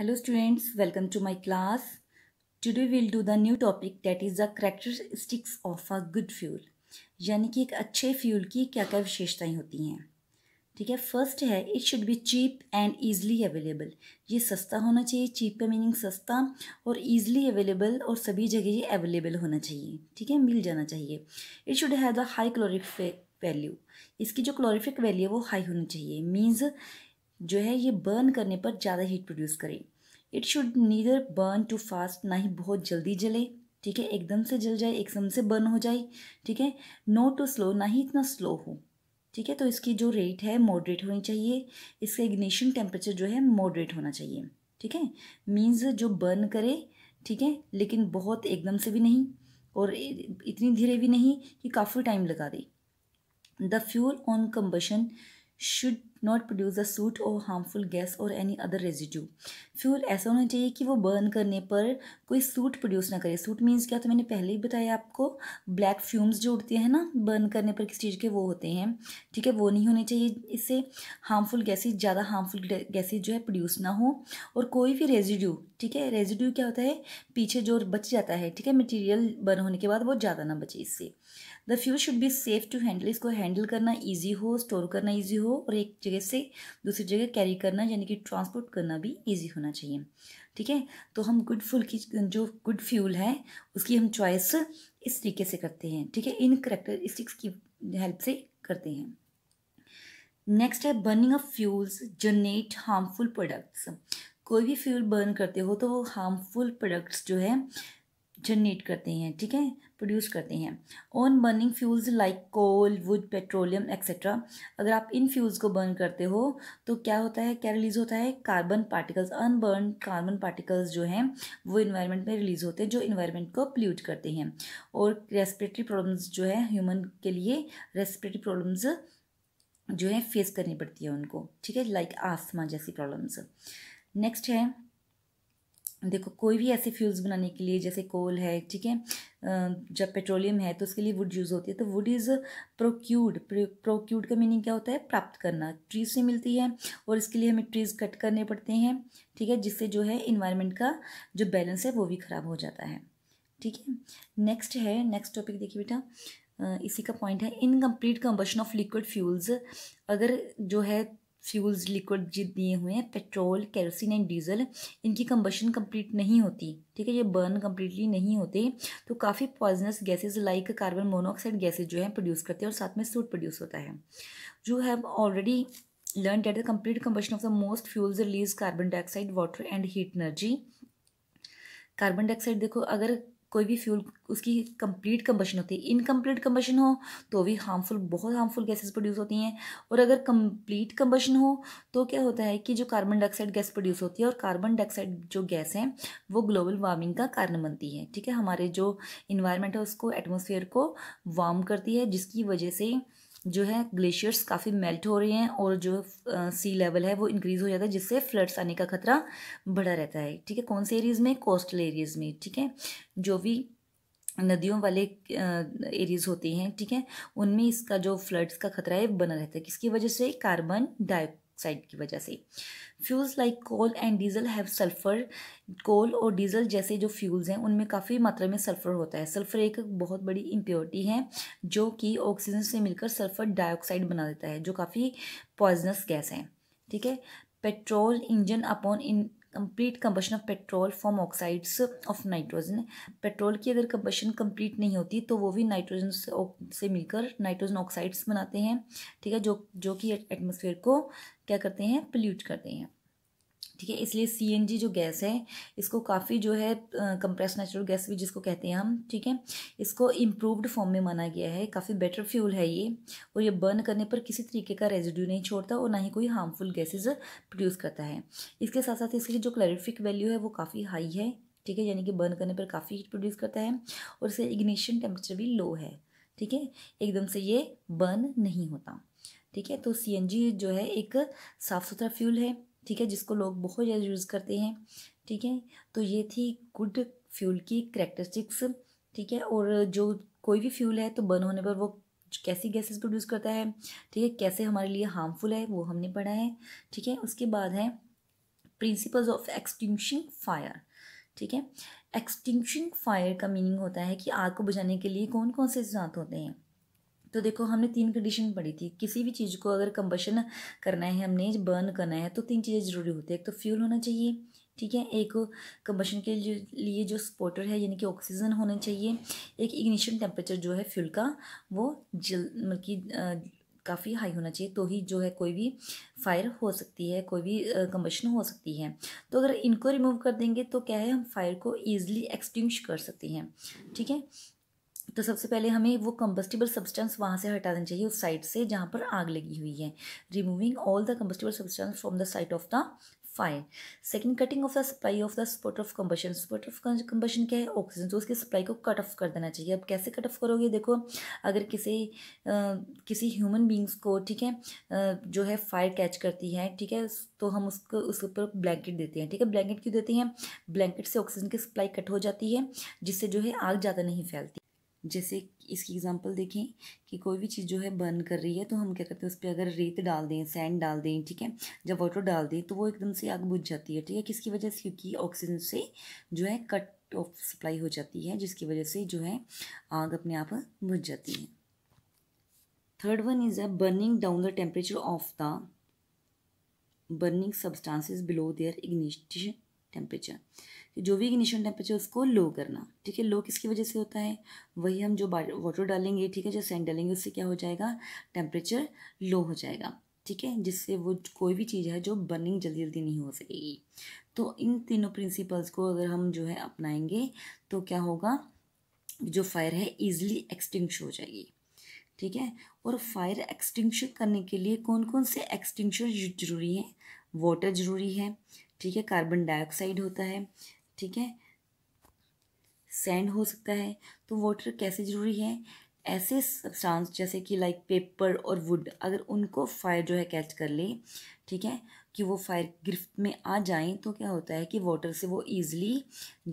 students welcome to my class today will do the new topic topic is the characteristics of a good fuel यानी कि एक अच्छे fuel की क्या क्या विशेषताएं होती हैं ठीक है फर्स्ट है it should be cheap and easily available ये सस्ता होना चाहिए चीप का मीनिंग सस्ता और ईजली अवेलेबल और सभी जगह ये अवेलेबल होना चाहिए ठीक है मिल जाना चाहिए it should have the high calorific value इसकी जो क्लोरिफिक वैल्यू है वो हाई होनी चाहिए मीन्स जो है ये बर्न करने पर ज़्यादा हीट प्रोड्यूस करे it should neither burn too fast ना ही बहुत जल्दी जले ठीक है एकदम से जल जाए एकदम से बर्न हो जाए ठीक है नो टू स्लो ना ही इतना स्लो हो ठीक है तो इसकी जो रेट है मॉडरेट होनी चाहिए इसका इग्निशन टेम्परेचर जो है मॉडरेट होना चाहिए ठीक है मीन्स जो बर्न करे ठीक है लेकिन बहुत एकदम से भी नहीं और इतनी धीरे भी नहीं कि काफ़ी टाइम लगा दे the fuel on combustion should not produce a soot और हार्मफुल गैस और एनी अदर रेजिड्यू फ्यूल ऐसा होना चाहिए कि वो बर्न करने पर कोई सूट प्रोड्यूस ना करे सूट मीन्स क्या तो मैंने पहले ही बताया आपको ब्लैक फ्यूम्स जो उड़ते हैं ना बर्न करने पर किस चीज़ के वो होते हैं ठीक है वो नहीं होने चाहिए इससे हार्मफुल गैसेज ज़्यादा हार्मफुल गैसेज जो है प्रोड्यूस ना हो और कोई भी रेजिड्यू ठीक है रेजिड्यू क्या होता है पीछे जो बच जाता है ठीक है मटीरियल बर्न होने के बाद वो ज़्यादा ना बचे इससे the fuel should be safe to handle इसको हैंडल करना ईजी हो स्टोर करना ईजी हो और एक जगह से दूसरी जगह कैरी करना यानी कि ट्रांसपोर्ट करना भी ईजी होना चाहिए ठीक है तो हम गुड फूल की जो गुड फ्यूल है उसकी हम चॉइस इस तरीके से करते हैं ठीक है इन करेक्टरिस्टिक्स की हेल्प से करते हैं नेक्स्ट है burning of fuels generate harmful products कोई भी फ्यूल बर्न करते हो तो वो हार्मफुल प्रोडक्ट्स जो है जनरेट करते हैं ठीक है प्रोड्यूस करते हैं on burning fuels like coal wood petroleum etcetera अगर आप इन फ्यूल्स को बर्न करते हो तो क्या होता है क्या रिलीज़ होता है carbon particles unburnt carbon particles जो हैं वो इन्वायरमेंट में रिलीज़ होते हैं जो इन्वायरमेंट को पोल्यूट करते हैं और रेस्पिरेटरी प्रॉब्लम्स जो है ह्यूमन के लिए रेस्पिरेटरी प्रॉब्लम्स जो है फेस करनी पड़ती है उनको ठीक है लाइक आस्थमा जैसी प्रॉब्लम्स नेक्स्ट है देखो कोई भी ऐसे फ्यूल्स बनाने के लिए जैसे कोल है ठीक है जब पेट्रोलियम है तो उसके लिए वुड यूज़ होती है तो वुड इज़ प्रोक्यूड प्रोक्यूड का मीनिंग क्या होता है प्राप्त करना ट्रीज से मिलती है और इसके लिए हमें ट्रीज़ कट करने पड़ते हैं ठीक है जिससे जो है इन्वायरमेंट का जो बैलेंस है वो भी ख़राब हो जाता है ठीक है नेक्स्ट है नेक्स्ट टॉपिक देखिए बेटा इसी का पॉइंट है incomplete combustion of liquid fuels अगर जो है फ्यूल्स लिक्विड दिए हुए हैं पेट्रोल कैरोसिन एंड डीजल इनकी कम्बशन कंप्लीट नहीं होती ठीक है ये बर्न कम्प्लीटली नहीं होते तो काफ़ी poisonous gases like carbon monoxide gases जो है प्रोड्यूस करते हैं और साथ में सूट प्रोड्यूस होता है you have already learn that the complete combustion of the most fuels release carbon dioxide water and heat energy carbon dioxide देखो अगर कोई भी फ्यूल उसकी कंप्लीट कम्बशन होती है इनकम्प्लीट कम्बशन हो तो भी हार्मफुल बहुत हार्मफुल गैसेस प्रोड्यूस होती हैं और अगर कंप्लीट कम्बशन हो तो क्या होता है कि जो कार्बन डाइऑक्साइड गैस प्रोड्यूस होती है और कार्बन डाइऑक्साइड जो गैस है वो ग्लोबल वार्मिंग का कारण बनती है ठीक है हमारे जो इन्वायरमेंट है उसको एटमोसफेयर को वार्म करती है जिसकी वजह से जो है ग्लेशियर्स काफ़ी मेल्ट हो रहे हैं और जो सी लेवल है वो इंक्रीज़ हो जाता है जिससे फ्लड्स आने का खतरा बढ़ा रहता है ठीक है कौन से एरियाज़ में कोस्टल एरियाज़ में ठीक है जो भी नदियों वाले एरियाज होते हैं ठीक है उनमें इसका जो फ्लड्स का खतरा है बना रहता है किसकी वजह से कार्बन डाई ऑक्साइड की वजह से fuels like coal and diesel have sulphur coal और डीजल जैसे जो फ्यूल्स हैं उनमें काफ़ी मात्रा में सल्फ़र होता है सल्फ़र एक बहुत बड़ी इम्प्योरिटी है जो कि ऑक्सीजन से मिलकर सल्फ़र डाइऑक्साइड बना देता है जो काफ़ी पॉइजनस गैस है ठीक है petrol engine upon incomplete combustion of petrol form oxides of nitrogen petrol की अगर कम्बशन कंप्लीट नहीं होती तो वो भी नाइट्रोजन से, से मिलकर नाइट्रोजन ऑक्साइड्स बनाते हैं ठीक है जो जो कि एटमोसफेयर को क्या करते हैं पोल्यूट करते हैं ठीक है इसलिए सी जो गैस है इसको काफ़ी जो है कंप्रेस नेचुरल गैस भी जिसको कहते हैं हम ठीक है इसको इम्प्रूवड फॉर्म में माना गया है काफ़ी बेटर फ्यूल है ये और ये बर्न करने पर किसी तरीके का रेजिड्यू नहीं छोड़ता और ना ही कोई हार्मफुल गैसेज प्रोड्यूस करता है इसके साथ साथ इसकी जो क्लरिफिक वैल्यू है वो काफ़ी हाई है ठीक है यानी कि बर्न करने पर काफ़ी हीट प्रोड्यूस करता है और इसे इग्निशन टेम्परेचर भी लो है ठीक है एकदम से ये बर्न नहीं होता ठीक है तो सी जो है एक साफ़ सुथरा फ्यूल है ठीक है जिसको लोग बहुत ज़्यादा यूज़ करते हैं ठीक है तो ये थी गुड फ्यूल की करेक्टरिस्टिक्स ठीक है और जो कोई भी फ्यूल है तो बर्न होने पर वो कैसी गैसेस प्रोड्यूस करता है ठीक है कैसे हमारे लिए हार्मफुल है वो हमने पढ़ा है ठीक है उसके बाद है प्रिंसिपल्स ऑफ एक्सटिंक्शिंग फायर ठीक है एक्सटिंक्शिंग फायर का मीनिंग होता है कि आग को बुझाने के लिए कौन कौन से सिद्धांत होते हैं तो देखो हमने तीन कंडीशन पढ़ी थी किसी भी चीज़ को अगर कम्बशन करना है हमने बर्न करना है तो तीन चीज़ें ज़रूरी होती है एक तो फ्यूल होना चाहिए ठीक है एक कम्बशन के लिए जो स्पोटर है यानी कि ऑक्सीजन होना चाहिए एक इग्निशन टेम्परेचर जो है फ्यूल का वो जल मतलब कि काफ़ी हाई होना चाहिए तो ही जो है कोई भी फायर हो सकती है कोई भी कम्बशन हो सकती है तो अगर इनको रिमूव कर देंगे तो क्या है हम फायर को ईजिली एक्सटिंग्विश कर सकते हैं ठीक है तो सबसे पहले हमें वो कंबस्टिबल सब्सटेंस वहाँ से हटा देना चाहिए उस साइड से जहाँ पर आग लगी हुई है removing all the combustible substance from the site of the fire second cutting off the supply of the spot of combustion spot of combustion क्या है ऑक्सीजन तो उसकी सप्लाई को कट ऑफ कर देना चाहिए अब कैसे कट ऑफ करोगे देखो अगर किसी आ, किसी ह्यूमन बींग्स को ठीक है आ, जो है फायर कैच करती है ठीक है तो हम उसको उसके ऊपर ब्लैंकेट देते हैं ठीक है ब्लैंकेट क्यों देते हैं ब्लैंकेट से ऑक्सीजन की सप्लाई कट हो जाती है जिससे जो है आग ज़्यादा नहीं फैलती जैसे इसकी एग्ज़ाम्पल देखें कि कोई भी चीज़ जो है बर्न कर रही है तो हम क्या करते हैं उस पर अगर रेत डाल दें सैंड डाल दें ठीक है जब वाटर डाल दें तो वो एकदम से आग बुझ जाती है ठीक है किसकी वजह से क्योंकि ऑक्सीजन से जो है कट ऑफ सप्लाई हो जाती है जिसकी वजह से जो है आग अपने आप बुझ जाती है third one is a burning down the temperature of the burning substances below their ignition temperature जो भी इग्निशन टेम्परेचर उसको लो करना ठीक है लो किसकी वजह से होता है वही हम जो वाटर डालेंगे ठीक है जो सैंड डालेंगे उससे क्या हो जाएगा टेम्परेचर लो हो जाएगा ठीक है जिससे वो कोई भी चीज़ है जो बर्निंग जल्दी जल्दी नहीं हो सकेगी तो इन तीनों प्रिंसिपल्स को अगर हम जो है अपनाएंगे तो क्या होगा जो फायर है ईजिली एक्सटिंक्श हो जाएगी ठीक है और फायर एक्सटिंक्श करने के लिए कौन कौन से एक्सटिंक्शर जरूरी हैं वाटर ज़रूरी है ठीक है कार्बन डाइऑक्साइड होता है ठीक है सैंड हो सकता है तो वाटर कैसे ज़रूरी है ऐसे सब्सटेंस जैसे कि लाइक पेपर और वुड अगर उनको फायर जो है कैच कर ले ठीक है कि वो फायर गिरफ्त में आ जाएं तो क्या होता है कि वाटर से वो ईज़िली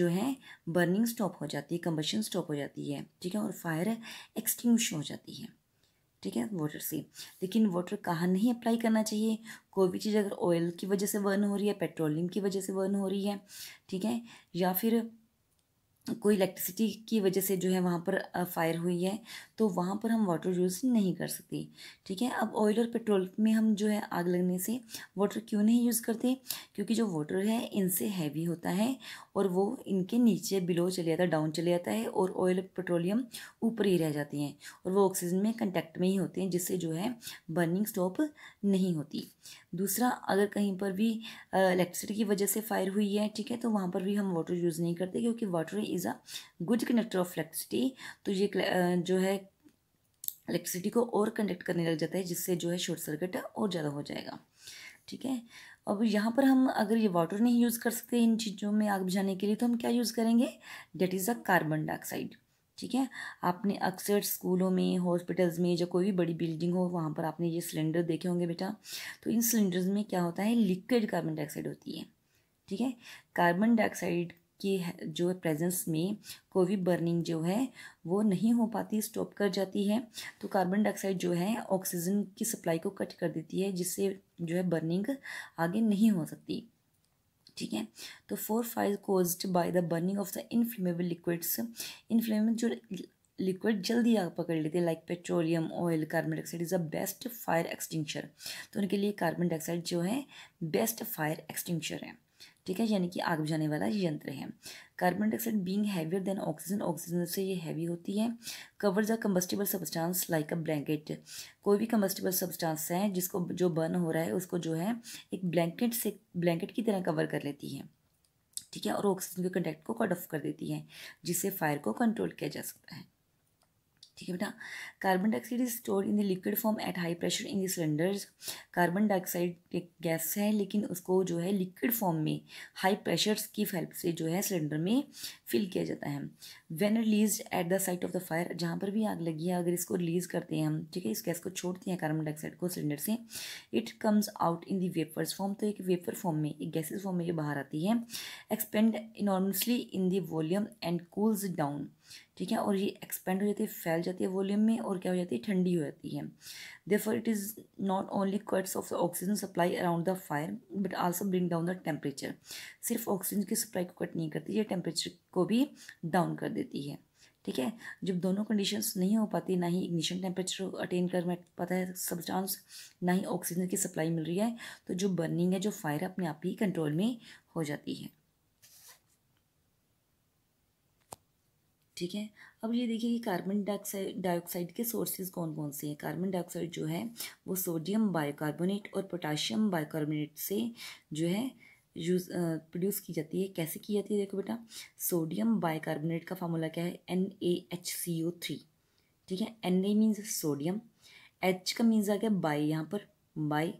जो है बर्निंग स्टॉप हो जाती है कंबशन स्टॉप हो जाती है ठीक है और फायर एक्सटिंग्विश हो जाती है ठीक है वाटर से लेकिन वाटर कहाँ नहीं अप्लाई करना चाहिए कोई भी चीज़ अगर ऑयल की वजह से बर्न हो रही है पेट्रोलियम की वजह से बर्न हो रही है ठीक है या फिर कोई इलेक्ट्रिसिटी की वजह से जो है वहाँ पर फायर हुई है तो वहाँ पर हम वाटर यूज़ नहीं कर सकते ठीक है अब ऑयल और पेट्रोल में हम जो है आग लगने से वाटर क्यों नहीं यूज़ करते क्योंकि जो वाटर है इनसे हैवी होता है और वो इनके नीचे बिलो चले जाता है डाउन चले जाता है और ऑयल पेट्रोलियम ऊपर ही रह जाते हैं और वो ऑक्सीजन में कंटेक्ट में ही होते हैं जिससे जो है बर्निंग स्टॉप नहीं होती दूसरा अगर कहीं पर भी इलेक्ट्रिसिटी की वजह से फायर हुई है ठीक है तो वहाँ पर भी हम वाटर यूज़ नहीं करते क्योंकि water is a good connector of electricity तो ये जो है इलेक्ट्रिसिटी को और कंडक्ट करने लग जाता है जिससे जो है शॉर्ट सर्किट और ज़्यादा हो जाएगा ठीक है अब यहाँ पर हम अगर ये वाटर नहीं यूज़ कर सकते इन चीज़ों में आग बुझाने के लिए तो हम क्या यूज़ करेंगे that is a carbon dioxide ठीक है आपने अक्सर स्कूलों में हॉस्पिटल्स में या कोई भी बड़ी बिल्डिंग हो वहाँ पर आपने ये सिलेंडर देखे होंगे बेटा तो इन सिलेंडर्स में क्या होता है लिक्विड कार्बन डाइऑक्साइड होती है ठीक है कार्बन डाइऑक्साइड की जो प्रेजेंस में कोई भी बर्निंग जो है वो नहीं हो पाती स्टॉप कर जाती है तो कार्बन डाइऑक्साइड जो है ऑक्सीजन की सप्लाई को कट कर देती है जिससे जो है बर्निंग आगे नहीं हो सकती ठीक है तो four five cause by the burning of the inflammable liquids inflammable जो लिक्विड जल्दी आग पकड़ लेते हैं like petroleum oil carbon dioxide is the best fire extinguisher तो उनके लिए कार्बन डाइऑक्साइड जो है बेस्ट फायर एक्सटिंक्शर है ठीक है यानी कि आग बुझाने वाला यंत्र है carbon dioxide being heavier than oxygen oxygen से ये हैवी होती है cover the combustible substance like a blanket कोई भी कम्बस्टिबल सब्सटेंस है जिसको जो बर्न हो रहा है उसको जो है एक ब्लैंकेट से ब्लैंकेट की तरह कवर कर लेती है ठीक है और ऑक्सीजन के कंटेक्ट को कट ऑफ कर देती है जिससे फायर को कंट्रोल किया जा सकता है ठीक है बेटा carbon dioxide is store in the liquid form at high pressure in the cylinders carbon dioxide एक गैस है लेकिन उसको जो है लिक्विड फॉर्म में हाई प्रेशर्स की हेल्प से जो है सिलेंडर में फिल किया जाता है when release at the site of the fire जहाँ पर भी आग लगी है अगर इसको रिलीज़ करते हैं हम ठीक है इस गैस को छोड़ते हैं कार्बन डाइऑक्साइड को सिलेंडर से it comes out in the vapours form तो एक वेपर फॉर्म में एक गैसेज फॉर्म में ये बाहर आती है expand enormously in the volume and cools down ठीक है और ये एक्सपेंड हो जाती है फैल जाती है वॉल्यूम में और क्या हो जाती है ठंडी हो जाती है for it is not only cuts off oxygen supply around the fire but also bring down the temperature सिर्फ ऑक्सीजन की सप्लाई को कट नहीं करती ये टेम्परेचर को भी डाउन कर देती है ठीक है जब दोनों कंडीशंस नहीं हो पाती ना ही इग्निशन टेम्परेचर अटेन कर में पाता है सब चांस ना ही ऑक्सीजन की सप्लाई मिल रही है तो जो बर्निंग है जो फायर अपने आप ही कंट्रोल में हो जाती है ठीक है अब ये देखिए कि कार्बन डाइऑक्साइड डाइऑक्साइड के सोर्सेज कौन कौन से हैं कार्बन डाइऑक्साइड जो है वो सोडियम बाइकार्बोनेट और पोटाशियम बाइकार्बोनेट से जो है यूज प्रोड्यूस की जाती है कैसे की जाती है देखो बेटा सोडियम बाइकार्बोनेट का फार्मूला क्या है N A H C O three ठीक है N A means sodium H का मीन्स आ गया बाई यहाँ पर बाई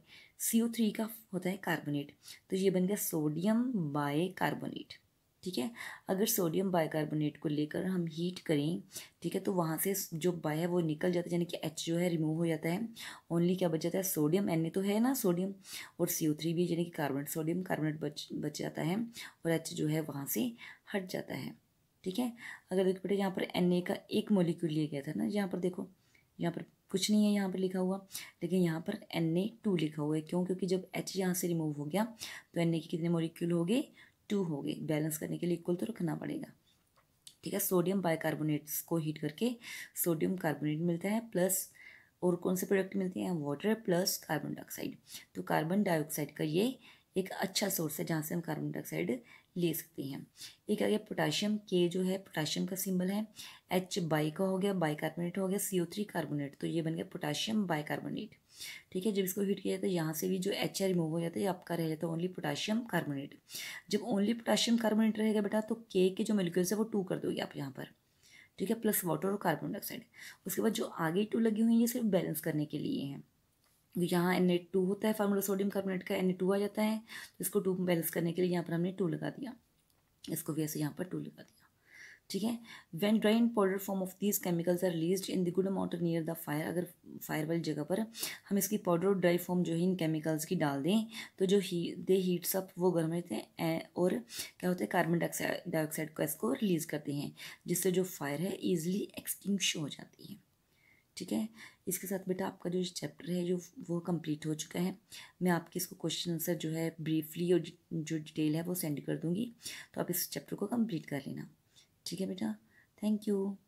सी ओ थ्री का होता है कार्बोनेट तो ये बन गया सोडियम बाई कार्बोनेट ठीक है अगर सोडियम बाइकार्बोनेट को लेकर हम हीट करें ठीक है तो वहाँ से जो बाय है वो निकल जाता है यानी कि एच जो है रिमूव हो जाता है ओनली क्या बच जाता है सोडियम एन तो है ना सोडियम और सी ओ थ्री भी यानी कि कार्बोनेट सोडियम कार्बोनेट बच बच जाता है और एच जो है वहाँ से हट जाता है ठीक है अगर देखो बेटे यहाँ पर एन ए का एक मोलिक्यूल लिया गया था ना यहाँ पर देखो यहाँ पर कुछ नहीं है यहाँ पर लिखा हुआ लेकिन यहाँ पर एन ए टू लिखा हुआ है क्यों क्योंकि जब एच यहाँ से रिमूव हो गया तो एन ए के कितने मोलिक्यूल हो गए टू होगी बैलेंस करने के लिए इक्वल तो रखना पड़ेगा ठीक है सोडियम बाइकार्बोनेट्स को हीट करके सोडियम कार्बोनेट मिलता है प्लस और कौन से प्रोडक्ट मिलते हैं वाटर प्लस कार्बन डाइऑक्साइड तो कार्बन डाइऑक्साइड का ये एक अच्छा सोर्स है जहाँ से हम कार्बन डाइऑक्साइड ले सकते हैं एक आ गया पोटाशियम के जो है पोटाशियम का सिंबल है एच बाई का हो गया बाइकार्बोनेट हो गया सी ओ थ्री कार्बोनेट तो ये बन गया पोटाशियम बाइकार्बोनेट ठीक है जब इसको हीट किया जाता है यहाँ से भी जो एच रिमूव हो जाता है आपका रह जाता है ओनली पोटाशियम कार्बोनेट जब ओनली पोटाशियम कार्बोनेट रहेगा बेटा तो के के जो मेलिक्यूल्स है वो टू कर दोगे आप यहाँ पर ठीक है प्लस वाटर और कार्बन डाइऑक्साइड उसके बाद जो आगे टू लगी हुई है ये सिर्फ बैलेंस करने के लिए हैं तो यहाँ एन ए टू होता है फार्मूला सोडियम कार्बोनेट का एन ए टू आ जाता है तो इसको टू बैलेंस करने के लिए यहाँ पर हमने टू लगा दिया इसको भी ऐसे यहाँ पर टू लगा दिया ठीक है when dry and powder form of these chemicals are release in the good amount near the fire अगर फायर वाली जगह पर हम इसकी पाउडर और ड्राई फॉर्म जो है इन केमिकल्स की डाल दें तो जो ही दे हीट्स अप वो गर्म रहते हैं और क्या होता है कार्बन डाइऑक्साइड डाइऑक्साइड को इसको रिलीज़ करते हैं जिससे जो फायर है ईजिली एक्सटिंक्श हो जाती है ठीक है इसके साथ बेटा आपका जो चैप्टर है जो वो कंप्लीट हो चुका है मैं आपके इसको क्वेश्चन आंसर जो है ब्रीफली और जो डिटेल है वो सेंड कर दूंगी तो आप इस चैप्टर को कंप्लीट कर लेना ठीक है बेटा थैंक यू